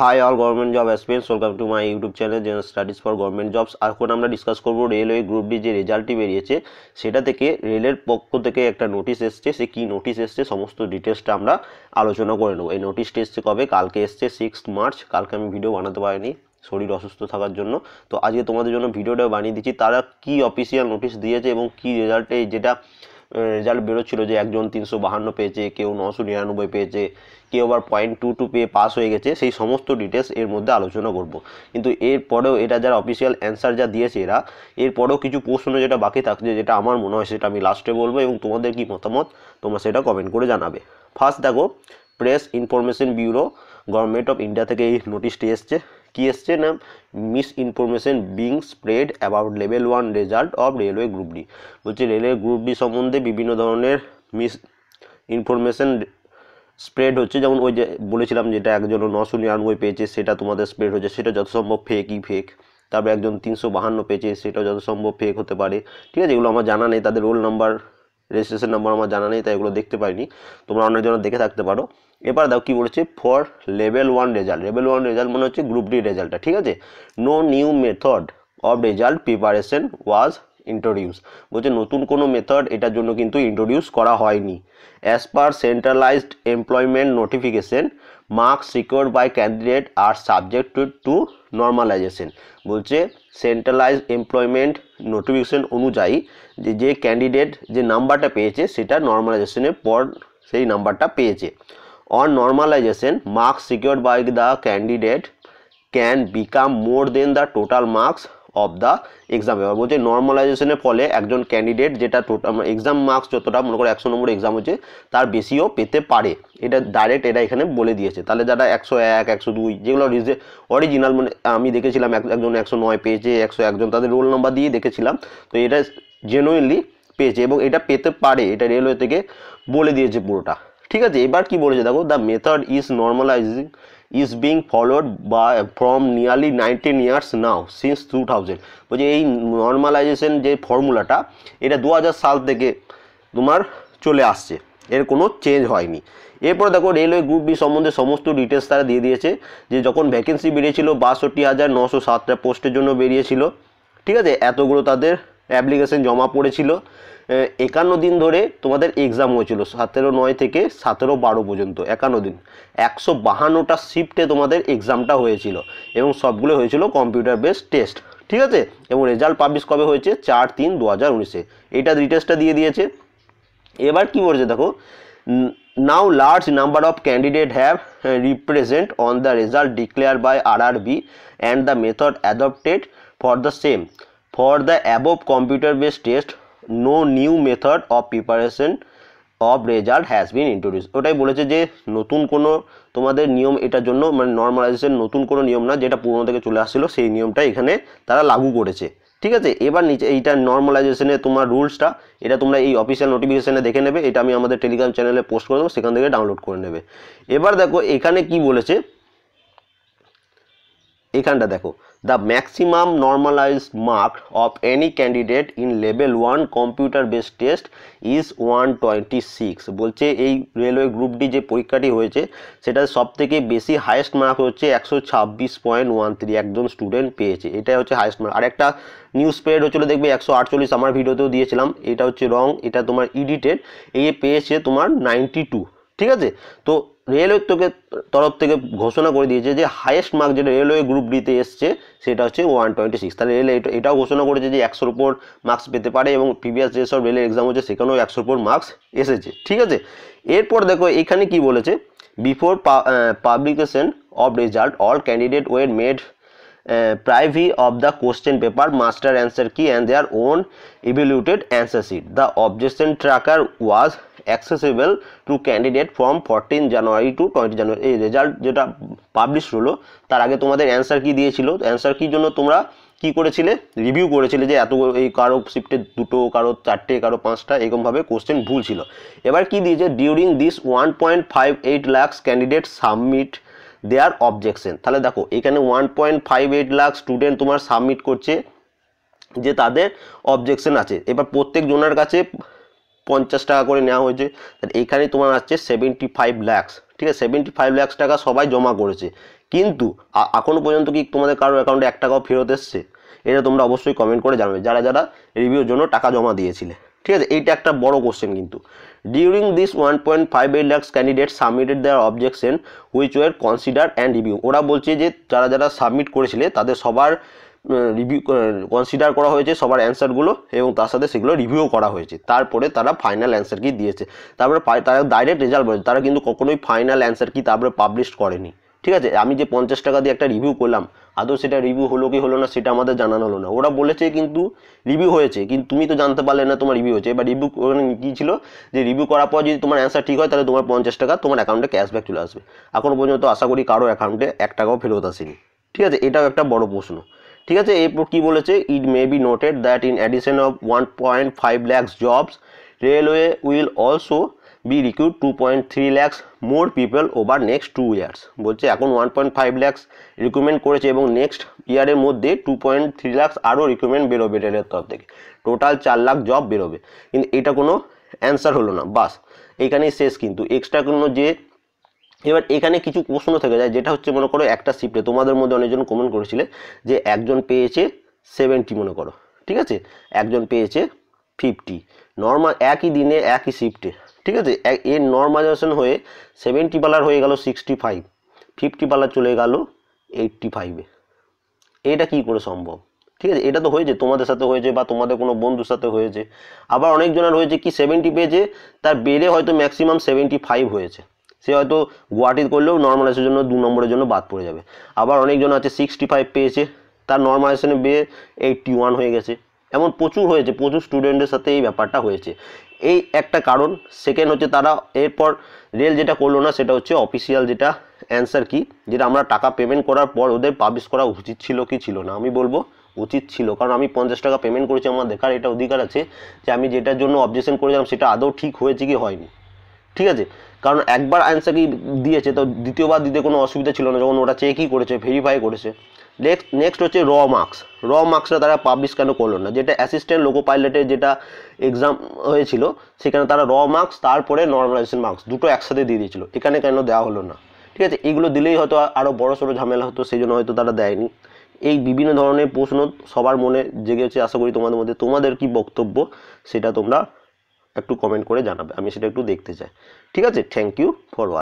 high all government job experience welcome to my YouTube channel general studies for government jobs এখন আমরা discuss করব railway group D যে রেজাল্টটি বেরিয়েছে সেটা থেকে রেলের পক্ষ থেকে একটা নোটিশ এসছে সে কী নোটিশ এসছে সমস্ত ডিটেলসটা আমরা আলোচনা করে নেবো এই নোটিশটি এসছে কবে কালকে এসছে সিক্স মার্চ কালকে আমি ভিডিও বানাতে পারিনি শরীর অসুস্থ থাকার জন্য তো আজকে তোমাদের জন্য ভিডিওটা বানিয়ে দিচ্ছি তারা কি অফিসিয়াল নোটিশ দিয়েছে এবং কী রেজাল্টে যেটা রেজাল্ট বেরোচ্ছিলো যে একজন তিনশো বাহান্ন পেয়েছে কেউ নশো নিরানব্বই পেয়েছে কেউ আবার পয়েন্ট টু টু পেয়ে পাস হয়ে গেছে সেই সমস্ত ডিটেলস এর মধ্যে আলোচনা করব কিন্তু এরপরেও এটা যারা অফিসিয়াল অ্যান্সার যা দিয়েছে এরা এরপরেও কিছু প্রশ্ন যেটা বাকি থাকছে যেটা আমার মনে হয় সেটা আমি লাস্টে বলবো এবং তোমাদের কি মতামত তোমরা সেটা কমেন্ট করে জানাবে ফার্স্ট দেখো press information bureau government of India থেকে এই নোটিশটি এসছে কি এসছে না misinformation being spread about level one result of railway group D বলছে রেলওয়ে গ্রুপ ডি সম্বন্ধে বিভিন্ন ধরনের মিস ইনফরমেশন স্প্রেড হচ্ছে যেমন ওই যে বলেছিলাম যেটা একজন নশো নিরানব্বই পেয়েছে সেটা তোমাদের স্প্রেড হচ্ছে সেটা যত সম্ভব ফেকই ফেক তারপরে একজন তিনশো বাহান্ন পেয়েছে সেটাও যত সম্ভব ফেক হতে পারে ঠিক আছে এগুলো আমার জানা নেই তাদের রোল নাম্বার রেজিস্ট্রেশন নাম্বার আমার জানা নেই তাই এগুলো দেখতে পাইনি তোমরা অনেকজন দেখে থাকতে পারো এবার দাও কী বলেছে for level one result level one result মনে হচ্ছে গ্রুপ ডি রেজাল্টটা ঠিক আছে no new method of result preparation was introduce বলছে নতুন কোনো মেথড এটার জন্য কিন্তু ইন্ট্রোডিউস করা হয়নি as per centralised employment notification marks secure by candidate are subject to normalisation বলছে সেন্ট্রালাইজ এমপ্লয়মেন্ট নোটিফিকেশন অনুযায়ী যে যে ক্যান্ডিডেট যে নাম্বারটা পেয়েছে সেটা নর্মালাইজেশনের পর সেই নাম্বারটা পেয়েছে on normalisation marks secure by the candidate can become more than the total marks of the exam paper বলছে নর্মালাইজেশনের ফলে একজন ক্যান্ডিডেট যেটা টোটাল এক্সাম মার্কস যতটা মনে করো একশো নম্বর এক্সাম হচ্ছে তার বেশিও পেতে পারে এটা ডাইরেক্ট এটা এখানে বলে দিয়েছে তাহলে যারা একশো এক একশো দুই যেগুলো রিজে অরিজিনাল মানে আমি দেখেছিলাম একজন একশো নয় পেয়েছে একশো একজন তাদের রোল নাম্বার দিয়ে দেখেছিলাম তো এটা জেনুইনলি পেয়েছে এবং এটা পেতে পারে এটা রেলওয়ে থেকে বলে দিয়েছে পুরোটা ঠিক আছে এবার কি বলেছে দেখো the method is normalising is being followed বা from nearly nineteen years now since two thousand বলছে এই নর্মালাইজেশন যে ফর্মুলাটা এটা দু সাল থেকে তোমার চলে আসছে এর কোনো চেঞ্জ হয়নি এরপর দেখো রেলওয়ে গ্রুপ বি সম্বন্ধে সমস্ত ডিটেলস তারা দিয়ে দিয়েছে যে যখন ভ্যাকেন্সি বেরিয়েছিল বাষট্টি হাজার নশো সাতটা পোস্টের জন্য বেরিয়েছিল ঠিক আছে এতগুলো তাদের অ্যাপ্লিকেশন জমা পড়েছিল একান্ন দিন ধরে তোমাদের এক্সাম হয়েছিল সতেরো নয় থেকে সতেরো বারো পর্যন্ত একান্ন দিন একশো বাহান্নটা শিফটে তোমাদের এক্সামটা হয়েছিল এবং সবগুলো হয়েছিল কম্পিউটার বেস টেস্ট ঠিক আছে এবং রেজাল্ট পাবলিশ কবে হয়েছে চার তিন দু হাজার উনিশে এটা রিটেস্টটা দিয়ে দিয়েছে এবার কি বলছে দেখো now large number of candidate have represent on the result declare by R R B and the method adopted for the same for the above computer based test no new method of preparation of result has been introduce ওটাই বলেছে যে নতুন কোনো তোমাদের নিয়ম এটার জন্য মানে নর্মালাইজেশন নতুন কোনো নিয়ম না যেটা পুরোনো থেকে চলে আসছিলো সেই নিয়মটা এখানে তারা লাগু করেছে ঠিক আছে এবার নিচে এইটা নর্মালাইজেশনের তোমার রুলসটা এটা তোমরা এই অফিসিয়াল নোটিফিকেশানে দেখে নেবে এটা আমি আমাদের টেলিগ্রাম চ্যানেলে পোস্ট করে দেবো সেখান থেকে ডাউনলোড করে নেবে এবার দেখো এখানে কি বলেছে এখানটা দেখো the maximum normalized mark of any candidate in level 1 computer based test is 126 বলছে এই রেলওয়ে গ্রুপ ডি যে পরীক্ষাটি হয়েছে সেটা সবথেকে বেশি হাইয়েস্ট মার্ক হচ্ছে 126.13 একজন স্টুডেন্ট পেয়েছে এটা হচ্ছে হাইয়েস্ট মার্ক আর একটা নিউজ পেড হচ্ছিল দেখবে 148 আমার ভিডিওতেও দিয়েছিলাম এটা হচ্ছে রং এটা তোমার এডিটেড এই পেয়েছে তোমার 92 ঠিক আছে তো রেলওয়ের তোকে তরফ থেকে ঘোষণা করে দিয়েছে যে হায়েস্ট মার্ক যেটা রেলওয়ে গ্রুপ ডিতে এসছে সেটা হচ্ছে ওয়ান টোয়েন্টি সিক্স তাহলে রেলে এটাও ঘোষণা করেছে যে একশোর উপর মার্কস পেতে পারে এবং প্রিভিয়াস যেসব রেলের এক্সাম হচ্ছে সেখানেও একশোর উপর মার্কস এসেছে ঠিক আছে এরপর দেখো এখানে কি বলেছে before publication of result all candidate were made privy of the question paper master answer key and their own evaluated answer sheet the objection tracker was accessible to candidate from fourteen January to twenty January এই result যেটা publish হলো তার আগে তোমাদের answer কী দিয়েছিল answer কী জন্য তোমরা কি করেছিলে রিভিউ করেছিলে যে এত এই কারো শিফটে দুটো কারো চারটে কারো পাঁচটা এরকমভাবে কোশ্চেন ভুল ছিল এবার কি দিয়েছে during this one point five eight lakhs candidate submit their objection তাহলে দেখো এখানে one point five eight lakh student তোমার সাবমিট করছে যে তাদের অবজেকশন আছে এবার প্রত্যেক জনের কাছে পঞ্চাশ টাকা করে নেওয়া হয়েছে এখানে তোমার আসছে সেভেন্টি ফাইভ ল্যাক্স ঠিক আছে সেভেন্টি ফাইভ ল্যাক্স টাকা সবাই জমা করেছে কিন্তু এখনও পর্যন্ত কি তোমাদের কারো অ্যাকাউন্টে এক টাকাও ফেরত এসছে এটা তোমরা অবশ্যই কমেন্ট করে জানাবে যারা যারা রিভিউর জন্য টাকা জমা দিয়েছিলে ঠিক আছে এইটা একটা বড় কোশ্চেন কিন্তু during this one point five eight lakhs candidate submitted their objection which were consider and review ওরা বলছে যে যারা যারা সাবমিট করেছিলে তাদের সবার রিভিউ কনসিডার করা হয়েছে সবার অ্যান্সারগুলো এবং তার সাথে সেগুলো রিভিউ করা হয়েছে তারপরে তারা ফাইনাল অ্যান্সার কি দিয়েছে তারপরে তারা ডাইরেক্ট রেজাল্ট বলেছে তারা কিন্তু কখনোই ফাইনাল অ্যান্সার কি তারপরে পাবলিশ করেনি ঠিক আছে আমি যে পঞ্চাশ টাকা দিয়ে একটা রিভিউ করলাম আদৌ সেটা রিভিউ হলো কি হলো না সেটা আমাদের জানানো হলো না ওরা বলেছে কিন্তু রিভিউ হয়েছে কিন্তু তুমি তো জানতে পারলে না তোমার রিভিউ হয়েছে এবার রিভিউ কি ছিল যে রিভিউ করার পর যদি তোমার অ্যান্সার ঠিক হয় তাহলে তোমার পঞ্চাশ টাকা তোমার অ্যাকাউন্টে ক্যাশব্যাক চলে আসবে এখনও পর্যন্ত আশা করি কারো অ্যাকাউন্টে এক টাকাও ফেরত আসেনি ঠিক আছে এটাও একটা বড় প্রশ্ন ঠিক আছে এরপর কী বলেছে it may be noted that in addition of one point five lakhs jobs railway will also be recruit two point three lakhs more people over next two years বলছে এখন one point five lakhs recruitment করেছে এবং নেক্সট ইয়ারের মধ্যে two point three lakhs আরও recruitment বেরোবে রেলের তরফ থেকে টোটাল চার লাখ জব বেরোবে কিন্তু এটা কোনো অ্যান্সার হলো না বাস এখানেই শেষ কিন্তু এক্সট্রা কোনো যে এবার এখানে কিছু প্রশ্ন থেকে যায় যেটা হচ্ছে মনে করো একটা শিফটে তোমাদের মধ্যে অনেকজন কমেন্ট করেছিলে যে একজন পেয়েছে সেভেন্টি মনে করো ঠিক আছে একজন পেয়েছে ফিফটি নর্মাল একই দিনে একই শিফটে ঠিক আছে এর নর্মালাইজেশন হয়ে সেভেন্টি পালার হয়ে গেল সিক্সটি ফাইভ ফিফটি পালার চলে গেল এইটটি ফাইভে এটা কি করে সম্ভব ঠিক আছে এটা তো হয়েছে তোমাদের সাথে হয়েছে বা তোমাদের কোনো বন্ধুর সাথে হয়েছে আবার অনেকজনের হয়েছে কি সেভেন্টি পেয়েছে তার বেড়ে হয়তো ম্যাক্সিমাম সেভেন্টি ফাইভ হয়েছে সে হয়তো গুয়াহাটির করলেও নর্মালাইসের জন্য দু নম্বরের জন্য বাদ পড়ে যাবে আবার অনেকজন আছে সিক্সটি ফাইভ পেয়েছে তার নর্মালাইজেশনে বেয়ে এইটটি ওয়ান হয়ে গেছে এমন প্রচুর হয়েছে প্রচুর স্টুডেন্টের সাথে এই ব্যাপারটা হয়েছে এই একটা কারণ সেকেন্ড হচ্ছে তারা এরপর রেল যেটা করলো না সেটা হচ্ছে অফিসিয়াল যেটা অ্যান্সার কি যেটা আমরা টাকা পেমেন্ট করার পর ওদের পাবলিশ করা উচিত ছিল কি ছিল না আমি বলবো উচিত ছিল কারণ আমি পঞ্চাশ টাকা পেমেন্ট করেছি আমার দেখার এটা অধিকার আছে যে আমি যেটার জন্য অবজেকশন করেছিলাম সেটা আদৌ ঠিক হয়েছে কি হয়নি ঠিক আছে কারণ একবার অ্যান্সার কি দিয়েছে তো দ্বিতীয়বার দিতে কোনো অসুবিধা ছিল না যখন ওরা চেকই করেছে ভেরিফাই করেছে নেক্সট নেক্সট হচ্ছে র মার্কস র মার্কসটা তারা পাবলিশ কেন করলো না যেটা অ্যাসিস্ট্যান্ট লোকো পাইলটের যেটা এক্সাম হয়েছিল সেখানে তারা র মার্কস তারপরে নর্মালাইজেশন মার্কস দুটো একসাথে দিয়ে দিয়েছিল এখানে কেন দেওয়া হলো না ঠিক আছে এগুলো দিলেই হয়তো আরও বড় সড়ো ঝামেলা হতো সেই জন্য হয়তো তারা দেয়নি এই বিভিন্ন ধরনের প্রশ্ন সবার মনে জেগেছে আশা করি তোমাদের মধ্যে তোমাদের কি বক্তব্য সেটা তোমরা একটু কমেন্ট করে জানাবে আমি সেটা একটু দেখতে চাই ঠিক আছে থ্যাংক ইউ ফর